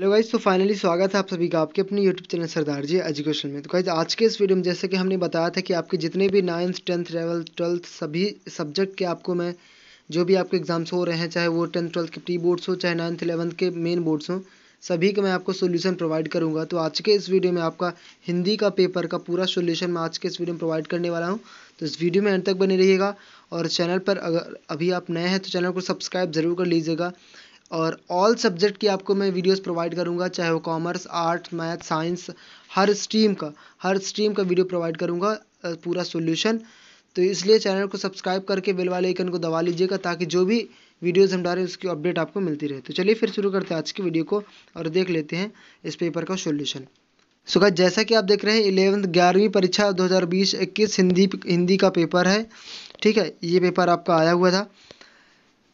hello guys तो finally स्वागत है आप सभी का आपके अपने YouTube channel Sardar ji education में तो गाइज आज के इस वीडियो में जैसे कि हमने बताया था कि आपके जितने भी नाइन्थ टेंथ लेवल ट्वेल्थ सभी सब्जेक्ट के आपको मैं जो भी आपके एग्जाम्स हो रहे हैं चाहे वो टेंथ ट्वेल्थ के प्री बोर्ड्स हो चाहे नाइन्थ इलेवंथ के मेन बोर्ड्स हों सभी का मैं आपको सोल्यूशन प्रोवाइड करूँगा तो आज के इस वीडियो में आपका हिंदी का पेपर का पूरा सोल्यूशन मैं आज के इस वीडियो में प्रोवाइड करने वाला हूँ तो इस वीडियो में अंत तक बने रहिएगा और चैनल पर अगर अभी आप नए हैं तो चैनल को सब्सक्राइब जरूर कर लीजिएगा और ऑल सब्जेक्ट की आपको मैं वीडियोस प्रोवाइड करूँगा चाहे वो कॉमर्स आर्ट मैथ साइंस हर स्ट्रीम का हर स्ट्रीम का वीडियो प्रोवाइड करूँगा पूरा सोल्यूशन तो इसलिए चैनल को सब्सक्राइब करके बेल वाले आइकन को दबा लीजिएगा ताकि जो भी वीडियोज़ हम डालें उसकी अपडेट आपको मिलती रहे तो चलिए फिर शुरू करते हैं आज की वीडियो को और देख लेते हैं इस पेपर का सोल्यूशन सो जैसा कि आप देख रहे हैं इलेवंथ ग्यारहवीं परीक्षा बीस इक्कीस हिंदी हिंदी का पेपर है ठीक है ये पेपर आपका आया हुआ था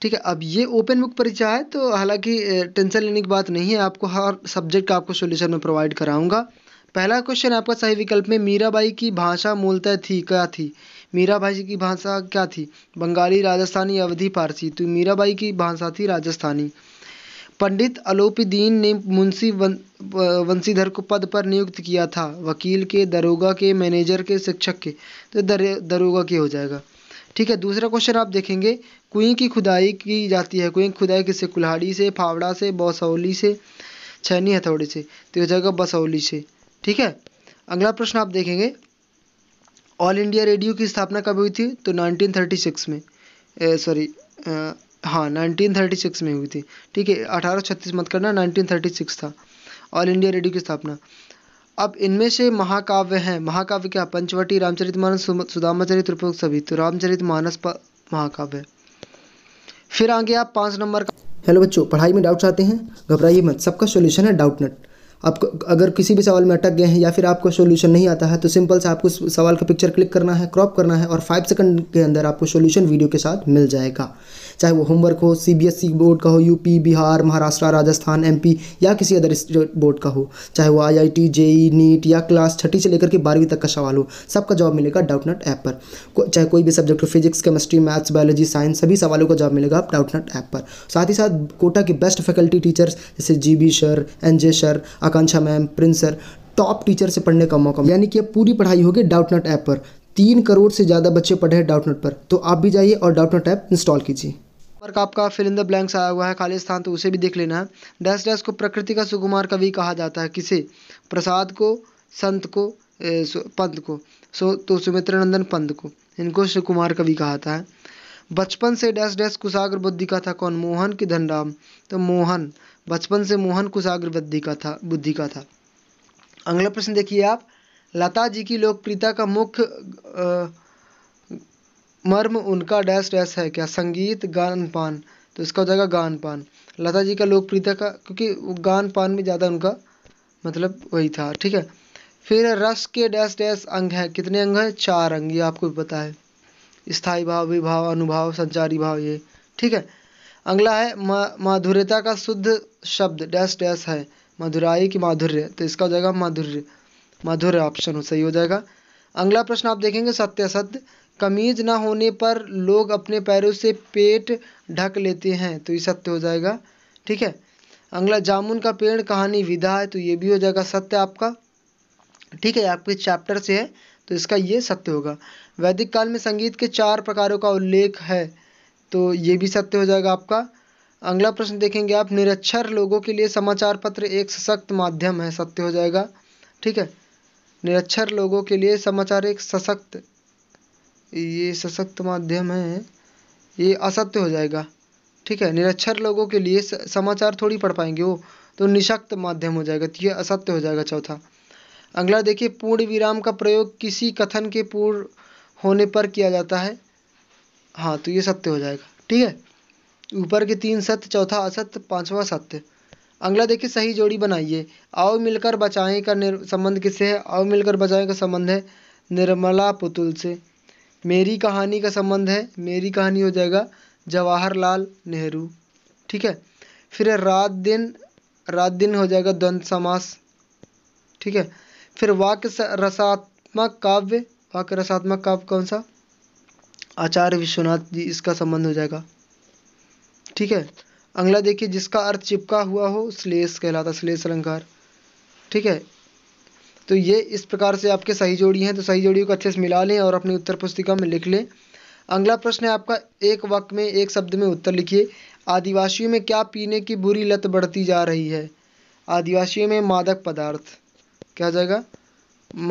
ठीक है अब ये ओपन बुक परीक्षा है तो हालांकि टेंशन लेने की बात नहीं है आपको हर सब्जेक्ट का आपको सोल्यूशन में प्रोवाइड कराऊंगा पहला क्वेश्चन आपका सही विकल्प में मीराबाई की भाषा मूलतः थी क्या थी मीराबाई की भाषा क्या थी बंगाली राजस्थानी अवधि पारसी तो मीराबाई की भाषा थी राजस्थानी पंडित अलोपीदीन ने मुंशी वंशीधर को पद पर नियुक्त किया था वकील के दरोगा के मैनेजर के शिक्षक के तो दर, दरोगा के हो जाएगा ठीक है दूसरा क्वेश्चन आप देखेंगे कुएं की खुदाई की जाती है कुएं की खुदाई किससे कुल्हाड़ी से फावड़ा से बसौली से छैनी हथौड़ी से तो यह जगह बसौली से ठीक है अगला प्रश्न आप देखेंगे ऑल इंडिया रेडियो की स्थापना कब हुई थी तो 1936 में सॉरी हाँ 1936 में हुई थी ठीक है छत्तीस मत करना 1936 था ऑल इंडिया रेडियो की स्थापना अब इनमें से महाकाव्य हैं महाकाव्य क्या पंचवटी रामचरितमानस सुदामाचरित रूपक सभी तो रामचरित मानस महाकाव्य फिर आगे आप पाँच नंबर का हेलो बच्चों पढ़ाई में डाउट्स आते हैं घबराइए मत सबका सोल्यूशन है डाउट नट आपको अगर किसी भी सवाल में अटक गए हैं या फिर आपको सोल्यूशन नहीं आता है तो सिंपल से आपको सवाल का पिक्चर क्लिक करना है क्रॉप करना है और फाइव सेकंड के अंदर आपको सोल्यूशन वीडियो के साथ मिल जाएगा चाहे वो होमवर्क हो सीबीएसई e बोर्ड का हो यूपी बिहार महाराष्ट्र राजस्थान एमपी या किसी अदर बोर्ड का हो चाहे वो आईआईटी जेई नीट या क्लास छठी से लेकर के बारहवीं तक का सवाल हो सबका जॉब मिलेगा डाउटनेट ऐप पर को, चाहे कोई भी सब्जेक्ट हो physics chemistry maths biology science सभी सवालों का जॉब मिलेगा आप डाउटनेट ऐप पर साथ ही साथ कोटा के बेस्ट फैकल्टी टीचर्स जैसे G B sir N J sir Akanksha ma'am Prince sir top teacher से पढ़ने का मौका यानी कि अब पूरी पढ़ाई होगी डाउटनेट ऐप पर तीन करोड़ से ज़्यादा बच्चे पढ़े हैं डाउटनट पर तो आप भी जाइए और डाउटनेट ऐप इंस्टॉल कीजिए पर आपका फिल इन द ब्लैंक्स आया हुआ है खाली स्थान तो उसे भी देख लेना है डैश डैश को प्रकृति का सुकुमार कवि कहा जाता है किसे प्रसाद को संत को पंत को सो तो सुमित्र नंदन पंत को इनको सुकुमार कवि कहा जाता है बचपन से डैश डैश कुशाग्र बुद्धि का था कौन मोहन की धनराम तो मोहन बचपन से मोहन कुशाग्र बुद्धि का था बुद्धि का था अगला प्रश्न देखिए आप लता जी की लोकप्रियता का मुख्य मर्म उनका डैश डैश है क्या संगीत गान पान तो इसका हो जाएगा गान पान लता जी का लोकप्रियता का क्योंकि गान पान में ज़्यादा उनका मतलब वही था ठीक है फिर रस के डैश डैश अंग हैं कितने अंग हैं चार अंग ये आपको पता है स्थाई भाव विभाव अनुभाव संचारी भाव ये ठीक है अगला है माधुर्यता का शुद्ध शब्द डैश डैश है मधुराई की माधुर्य तो इसका हो जाएगा माधुर्य माधुर्य ऑप्शन हो सही हो जाएगा अगला प्रश्न आप देखेंगे सत्य सत्य कमीज ना होने पर लोग अपने पैरों से पेट ढक लेते हैं तो ये सत्य हो जाएगा ठीक है अगला जामुन का पेड़ कहानी विधा है तो ये भी हो जाएगा सत्य आपका ठीक है आपके चैप्टर से है तो इसका ये सत्य होगा वैदिक काल में संगीत के चार प्रकारों का उल्लेख है तो ये भी सत्य हो जाएगा आपका अगला प्रश्न देखेंगे आप निरक्षर लोगों के लिए समाचार पत्र एक सशक्त माध्यम है सत्य हो जाएगा ठीक है निरक्षर लोगों के लिए समाचार एक सशक्त ये सशक्त माध्यम है ये असत्य हो जाएगा ठीक है निरक्षर लोगों के लिए समाचार थोड़ी पढ़ पाएंगे वो तो निशक्त माध्यम हो जाएगा तो ये असत्य हो जाएगा चौथा अगला देखिए पूर्ण विराम का प्रयोग किसी कथन के पूर्ण होने पर किया जाता है हाँ तो ये सत्य हो जाएगा ठीक है ऊपर के तीन सत्य चौथा असत्य पांचवा सत्य अगला देखिए सही जोड़ी बनाइए आओ मिलकर बचाएं का संबंध किससे है आओ मिलकर बचाएं का संबंध है निर्मला पुतुल से मेरी कहानी का संबंध है मेरी कहानी हो जाएगा जवाहरलाल नेहरू ठीक है फिर रात दिन रात दिन हो जाएगा द्वंद समास ठीक है फिर वाक्य रसात्मक काव्य वाक्य रसात्मक काव्य कौन सा आचार्य विश्वनाथ जी इसका संबंध हो जाएगा ठीक है अगला देखिए जिसका अर्थ चिपका हुआ हो श्लेष कहलाता श्लेष अलंकार ठीक है तो ये इस प्रकार से आपके सही जोड़ी हैं तो सही जोड़ियों को अच्छे से मिला लें और अपनी उत्तर पुस्तिका में लिख लें अगला प्रश्न है आपका एक वक्त में एक शब्द में उत्तर लिखिए आदिवासियों में क्या पीने की बुरी लत बढ़ती जा रही है आदिवासियों में मादक पदार्थ क्या जाएगा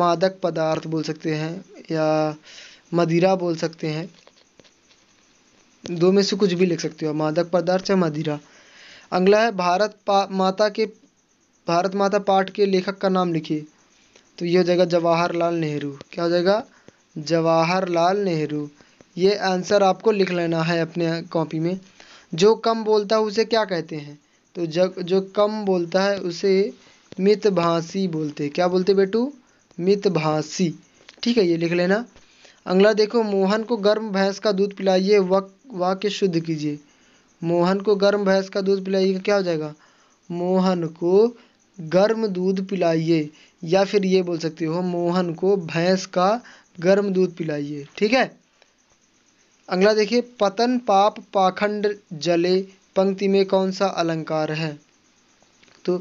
मादक पदार्थ बोल सकते हैं या मदिरा बोल सकते हैं दो में से कुछ भी लिख सकते हो मादक पदार्थ या मदिरा अगला है भारत माता के भारत माता पाठ के लेखक का नाम लिखिए तो ये हो जाएगा जवाहरलाल नेहरू क्या हो जाएगा जवाहरलाल नेहरू ये आंसर आपको लिख लेना है अपने कॉपी में जो कम बोलता है उसे क्या कहते हैं तो जब जो कम बोलता है उसे मितभाषी बोलते क्या बोलते बेटू मितभाषी ठीक है ये लिख लेना अगला देखो मोहन को गर्म भैंस का दूध पिलाइए वाक्य शुद्ध कीजिए मोहन को गर्म भैंस का दूध पिलाइए क्या हो जाएगा मोहन को गर्म दूध पिलाइए या फिर ये बोल सकते हो मोहन को भैंस का गर्म दूध पिलाइए ठीक है अगला देखिए पतन पाप पाखंड जले पंक्ति में कौन सा अलंकार है तो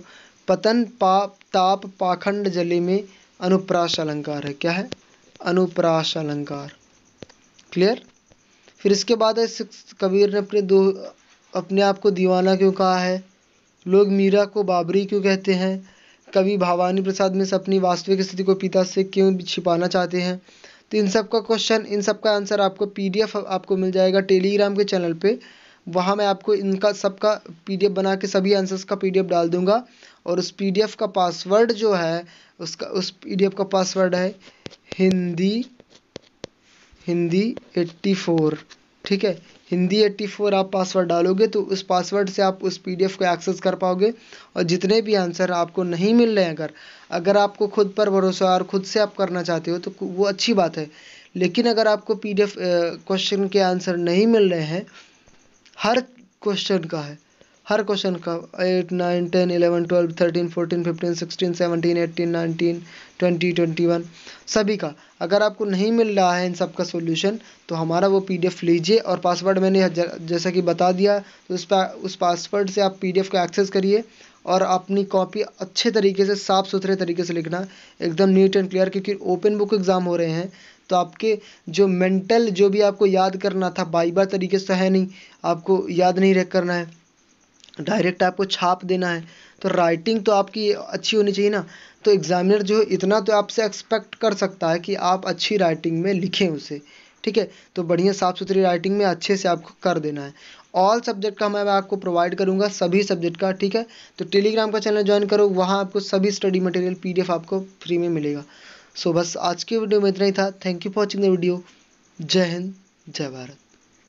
पतन पाप ताप पाखंड जले में अनुप्राश अलंकार है क्या है अनुप्राश अलंकार क्लियर फिर इसके बाद है कबीर ने अपने दो अपने आप को दीवाना क्यों कहा है लोग मीरा को बाबरी क्यों कहते हैं कवि भावानी प्रसाद मिश्र अपनी वास्तविक स्थिति को पिता से क्यों छिपाना चाहते हैं तो इन सब का क्वेश्चन इन सब का आंसर आपको पीडीएफ आपको मिल जाएगा टेलीग्राम के चैनल पे वहाँ मैं आपको इनका सबका पीडीएफ बना के सभी आंसर्स का पीडीएफ डाल दूंगा और उस पीडीएफ का पासवर्ड जो है उसका उस पीडीएफ का पासवर्ड है हिंदी हिंदी एट्टी फोर ठीक है हिंदी एट्टी फोर आप पासवर्ड डालोगे तो उस पासवर्ड से आप उस पीडीएफ को एक्सेस कर पाओगे और जितने भी आंसर आपको नहीं मिल रहे हैं अगर अगर आपको खुद पर भरोसा और ख़ुद से आप करना चाहते हो तो वो अच्छी बात है लेकिन अगर आपको पीडीएफ क्वेश्चन के आंसर नहीं मिल रहे हैं हर क्वेश्चन का है हर क्वेश्चन का eight nine ten eleven twelve thirteen fourteen fifteen sixteen seventeen eighteen nineteen twenty twenty one सभी का अगर आपको नहीं मिल रहा है इन सब का सोल्यूशन तो हमारा वो पी लीजिए और पासवर्ड मैंने जैसा कि बता दिया तो उस पा, उस पासवर्ड से आप पी को एक्सेस करिए और अपनी कॉपी अच्छे तरीके से साफ़ सुथरे तरीके से लिखना एकदम नीट एंड क्लियर क्योंकि ओपन बुक एग्ज़ाम हो रहे हैं तो आपके जो मेंटल जो भी आपको याद करना था बार तरीके से है नहीं आपको याद नहीं रख करना है डायरेक्ट आपको छाप देना है तो राइटिंग तो आपकी अच्छी होनी चाहिए ना तो एग्ज़ामिनर जो है इतना तो आपसे एक्सपेक्ट कर सकता है कि आप अच्छी राइटिंग में लिखें उसे ठीक है तो बढ़िया साफ़ सुथरी राइटिंग में अच्छे से आपको कर देना है ऑल सब्जेक्ट का मैं आपको प्रोवाइड करूंगा सभी सब्जेक्ट का ठीक है तो टेलीग्राम का चैनल ज्वाइन करो वहाँ आपको सभी स्टडी मटेरियल पी आपको फ्री में मिलेगा सो बस आज की वीडियो में इतना ही था thank you for watching the video जय हिंद जय भारत